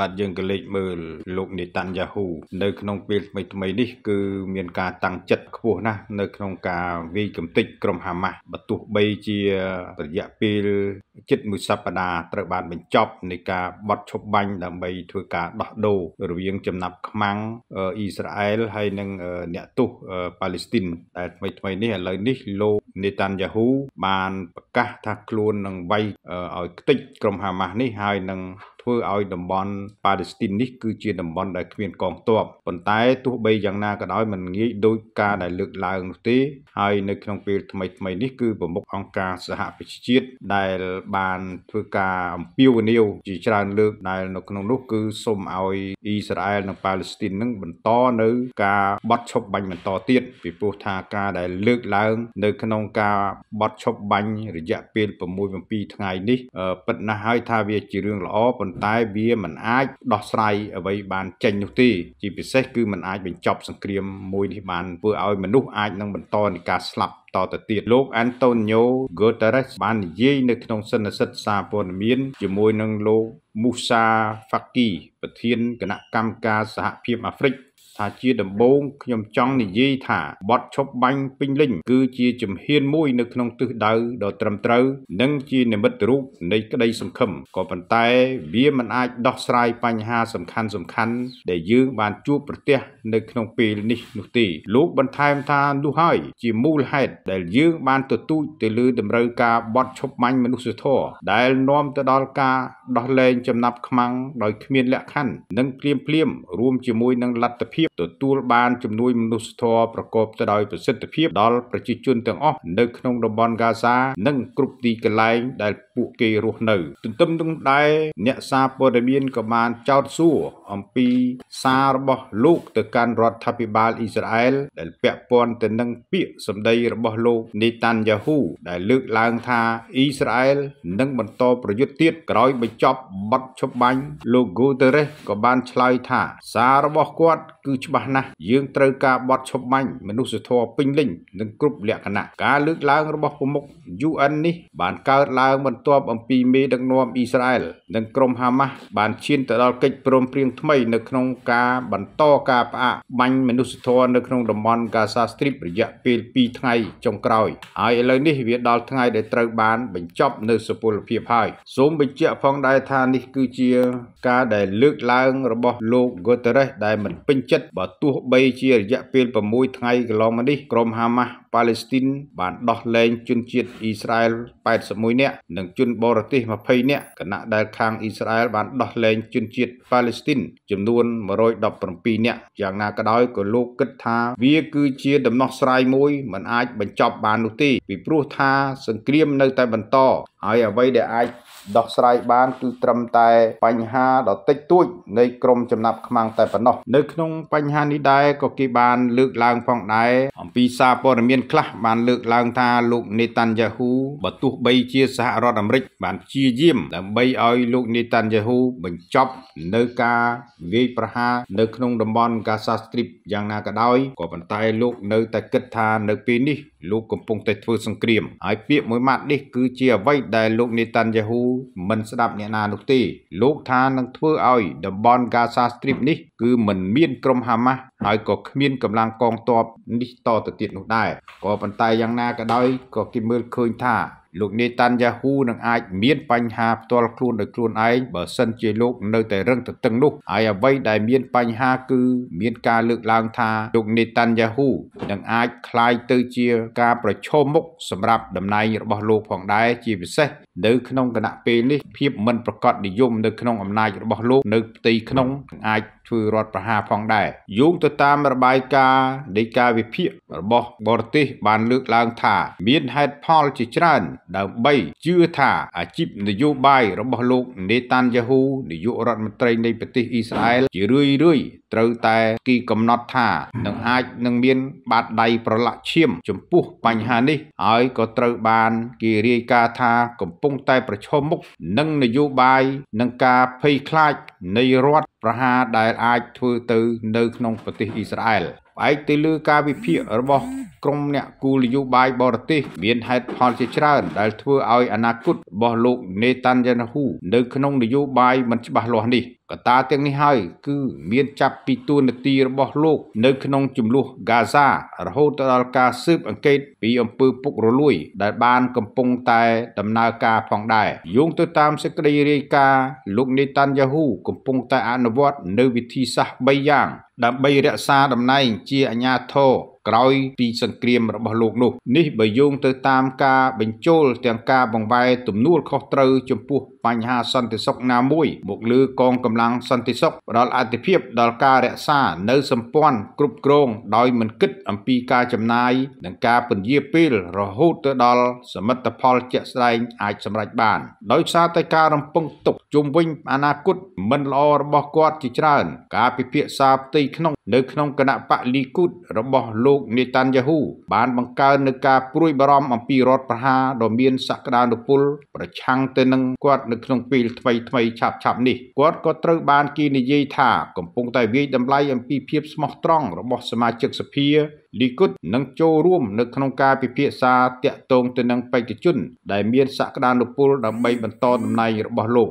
បាទយើងក៏លេចមើលលោកនេតាន់យ៉ាហ៊ូនៅក្នុងពេលថ្មីថ្មីនេះគឺមានការតាំងចិត្តខ្ពស់ណាស់នៅក្នុងការវាយកំទេចក្រុមហាម៉ាស់បើទោះបីជារយៈពេលជិតមួយសប្តាហ៍ត្រូវបានបញ្ចប់ នៃការបត់ឈប់បាញ់ដើម្បី ធ្វើការដោះដូររវាងចំណាប់ខ្មាំងអ៊ីស្រាអែលហើយនិងអ្នកទោសប៉ាឡេស្ទីនតែថ្មីថ្មីនេះឥឡូវនេះលោកនេតាន់យ៉ាហ៊ូបានប្រកាសថាខ្លួននឹងវាយឲ្យខ្ទេចក្រុមហាម៉ាស់នេះហើយនឹងធ្វើឲ្យតំបន់ប៉ាឡេស្ទីននេះគឺជាតំបន់ដែលគ្មានកងទ័ពប៉ុន្តែទោះបីយ៉ាងណាក៏ដោយมันងាយដូចការដែលលើកឡើងនោះទេហើយនៅក្នុងពេលថ្មីថ្មីនេះគឺប្រមុខអង្គការសហប្រជាជាតិដែលបានធ្វើការអំពាវនាវជាច្រើនលើកដែលនៅក្នុងនោះគឺសូមឲ្យអ៊ីស្រាអែលនិងប៉ាឡេស្ទីននឹងបន្តនៅការបត់ឈប់បាញ់បន្តទៀតពីព្រោះថាការដែលលើកឡើងនៅក្នុងក្នុងការបត់ឈប់បាញ់រយៈពេល6 7ថ្ងៃនេះពិតណាស់ហើយថាវាជារឿងល្អប៉ុន្តែវាមិនអាចដោះស្រាយអ្វីបានចេញនោះទេជាពិសេសគឺมันអាចបញ្ចប់សង្គ្រាមមួយនេះបានធ្វើឲ្យមនុស្សអាចនឹងបន្តនៃការស្លាប់តទៅទៀតលោកអាន់តូនីយ៉ូហ្គូតារេសបាននិយាយនៅក្នុងសន្និសីទសារព័ត៌មានជាមួយនឹងលោកមូសាហ្វាគីប្រធានគណៈកម្មការសហភាពអាហ្វ្រិកថាជាដំបូងខ្ញុំចង់និយាយថាបទឈប់បាញ់ពេញលេញគឺជាជំហានមួយនៅក្នុងទិសដៅដ៏ត្រឹមត្រូវនិងជានិមិត្តរូប នៃក្តីសង្ឃឹមក៏ប៉ុន្តែវាមិនអាចដោះស្រាយបញ្ហាសំខាន់សំខាន់ដែលយើងបានជួបប្រទះនៅក្នុងពេលនេះនោះទេលោកបន្ថែមថានោះហើយ ជាមូលហេតុដែលយើងបានទទូចទៅលើតម្រូវការបត់ឈប់បាញ់មនុស្សធម៌ដែលនាំទៅដល់ការដោះលែងចំណាប់ខ្មាំងដោយគ្មានលក្ខខណ្ឌនិងភ្លាមភ្លាមរួមជាមួយនឹងលទ្ធភាពភាពទទួលបានជំនួយមនុស្សធម៌ប្រកបទៅដោយប្រសិទ្ធភាពដល់ប្រជាជនទាំងអស់នៅក្នុងតំបន់កាហ្សានិងគ្រប់ទីកន្លែង ដែលពួកគេរស់នៅ ទន្ទឹមនឹងដែរអ្នកសារព័ត៌មានក៏បានចោទសួរអំពីសាររបស់លោក ទៅកាន់រដ្ឋាភិបាលអ៊ីស្រាអែល ដែលពាក់ព័ន្ធទៅនឹងពាក្យសម្ដីរបស់លោកនេតាន់យ៉ាហ៊ូដែលលើកឡើងថាអ៊ីស្រាអែលនឹងបន្តប្រយុទ្ធទៀតក្រោយបញ្ចប់បទឈប់បាញ់លោក Guterres ក៏បាន ឆ្លើយថា សាររបស់គាត់គឺច្បាស់ណាស់យើងត្រូវការបត់ឈប់បាញ់មនុស្សធម៌ពេញលេញនិងគ្រប់លក្ខណៈការលើកឡើងរបស់ប្រមុខ UN នេះ បានកើតឡើង បន្ទាប់អំពីមេដឹកនាំអ៊ីស្រាអែលនិងក្រុមហាម៉ាស់បានឈានទៅដល់កិច្ចព្រមព្រៀងថ្មីនៅក្នុងការបន្តការផ្អាកបាញ់មនុស្សធម៌នៅក្នុងតំបន់កាសាស្ទ្រីបរយៈពេល2ថ្ងៃចុងក្រោយហើយឥឡូវនេះវាដល់ថ្ងៃដែលត្រូវ បានបញ្ចប់នៅសពលភាពហើយសូមបញ្ជាក់ផងដែរថានេះ គឺជា ការដែលលើកឡើងរបស់លោក Guterres ដែលមិនពេញចិត្តបើទោះបីជារយៈពេល6ថ្ងៃកន្លងមកនេះក្រុមហាម៉ាស់ប៉ាឡេស្ទីនបាន ដោះលែងជនជាតិអ៊ីស្រាអែល81នាក់និងជនបរទេស20នាក់គណៈដែលខាងអ៊ីស្រាអែលបានដោះលែងជនជាតិប៉ាឡេស្ទីនចំនួន117នាក់យ៉ាងណាក៏ដោយក៏លោកគិតថា វាគឺជា ដំណោះស្រាយមួយមិនអាចបញ្ចប់បាននោះទេពីព្រោះថាសង្គ្រាម នៅតែបន្តហើយអ្វីដែលអាចដោះស្រាយបាន គឺត្រឹមតែ បញ្ហាដ៏តិចតួចនៃក្រមចំណាប់ខ្មាំងតែប៉ុណ្ណោះនៅក្នុងបញ្ហានេះដែរក៏គេបានលើកឡើងផងដែរអំពីសារព័ត៌មានខ្លះបានលើកឡើងថាលោក នេតាន់យ៉ាហ៊ូបើទោះបីជាសហរដ្ឋអាមេរិកបានព្យាយាម ដើម្បីឲ្យលោកនេតាន់យ៉ាហ៊ូបញ្ចប់នៅការវាយប្រហារនៅក្នុងតំបន់កាសាស្ទ្រីបយ៉ាងណាក៏ដោយក៏ប៉ុន្តែលោកនៅតែគិតថានៅពេលនេះលោកកំពុងតែធ្វើសង្គ្រាមហើយពាក្យមួយម៉ាត់នេះគឺជាអ្វីដែលលោកនេតាន់យ៉ាហ៊ូមិនស្ដាប់អ្នកណានោះទេលោកថានឹងធ្វើឲ្យតំបន់កាសាស្ទ្រីប នេះគឺមិនមានក្រុមហាម៉ាស់ហើយក៏គ្មានកម្លាំងកងទ័ពនេះតទៅទៀតនោះដែរក៏ប៉ុន្តែយ៉ាងណាក៏ដោយក៏គេមើលឃើញថាលោកនេតាន់យ៉ាហ៊ូនឹងអាចមានបញ្ហាផ្ទាល់ខ្លួនដោយខ្លួនឯងបើសិនជាលោកនៅតែរឹងទទឹងនោះហើយអ្វីដែលមានបញ្ហាគឺ មានការលើកឡើងថាលោកនេតាន់យ៉ាហ៊ូនឹងអាចคลายទៅជាការប្រឈមមុខសម្រាប់តំណែងរបស់លោកផងដែរជាពិសេសនៅក្នុងគណៈពេលនេះភាពមិនប្រកបនិយមនៅក្នុងអំណាចរបស់លោក នៅផ្ទៃក្នុងអាចធ្វើរដ្ឋប្រហារផងដែរយោងទៅតាមរបាយការណ៍នៃការវិភាគរបស់បរទេស បាន លើកឡើងថាមានហេតុផលជាច្រើន ដើម្បីជឿថា អាជីពនយោបាយរបស់លោកនេតាន់យ៉ាហ៊ូនាយករដ្ឋមន្ត្រីនៃប្រទេសអ៊ីស្រាអែលជារឿយរឿយត្រូវតែគេកំណត់ថានឹងអាចនឹងមាន បាតដៃប្រឡាក់ឈាមចំពោះបញ្ហានេះហើយក៏ត្រូវបានគេរាយការណ៍ថា កំពុងតែប្រឈមមុខនឹងនយោបាយនិងការភ័យខ្លាចនៃរដ្ឋប្រហារដែលអាចធ្វើទៅ នៅក្នុងប្រទេសអ៊ីស្រាអែលផ្អែកទៅលើការវិភាគរបស់ក្រុមអ្នកគូនយោបាយបរទេសមានហេតុផលជាច្រើនដែល ធ្វើឲ្យអនាគតរបស់លោក Netanyahu នៅក្នុងនយោបាយមិនច្បាស់លាស់នេះកត្តាទាំងនេះហើយគឺមានចាប់ពីទួលនទីរបស់លោកនៅក្នុងចំនួនហ្គាហ្សារហូតដល់ការស៊ើបអង្កេតពីអំពើពុករលួយដែលបានកំពុងតែដំណើរការផងដែរយោងទៅតាមសេចក្តីរាយការណ៍លោកនេតាន់យ៉ាហ៊ូកំពុងតែអនុវត្តនៅវិធីសាស្ត្រ3យ៉ាងដើម្បីរក្សាតំណែងជាអាជ្ញាធរក្រោយពីសង្គ្រាមរបស់លោកនោះនេះបើយោងទៅតាមការបញ្ចូលទាំងការបង្វែរទំនួលខុសត្រូវចំពោះបញ្ហាសន្តិសុខណាមួយមកលើកងកម្លាំងសន្តិសុខផ្ដល់អធិភាពដល់ការរក្សានៅសម្ព័ន្ធគ្រប់គ្រងដោយមិនគិតអំពីការចំណាយនិងការពន្យាពេលរហូតទៅដល់សមិទ្ធផលជាក់ស្ដែងអាចសម្រេចបាន ដោយសារតែការរំពឹងទុកជុំវិញអនាគតមិនល្អរបស់គាត់ជាច្រើន ការពិភាក្សាផ្ទៃក្នុងនៅក្នុងគណៈបកលីគូតរបស់លោកនេតាន់យ៉ាហ៊ូបានបង្កើននឹងការព្រួយបារម្ភអំពីរដ្ឋប្រហារដ៏មានសក្តានុពលប្រឆាំងទៅនឹងគាត់នៅក្នុងពេលថ្មីថ្មីឆាប់ឆាប់នេះគាត់ក៏ត្រូវបានគេនិយាយថាកំពុងតែវាយតម្លៃអំពីភាពស្មោះត្រង់របស់សមាជិកសភាលីគុតនឹងចូលរួមនៅក្នុងការពិភាក្សាតាក់ទងទៅនឹងបេក្ខជនដែលមានសក្តានុពលដើម្បីបន្តតំណែងរបស់លោក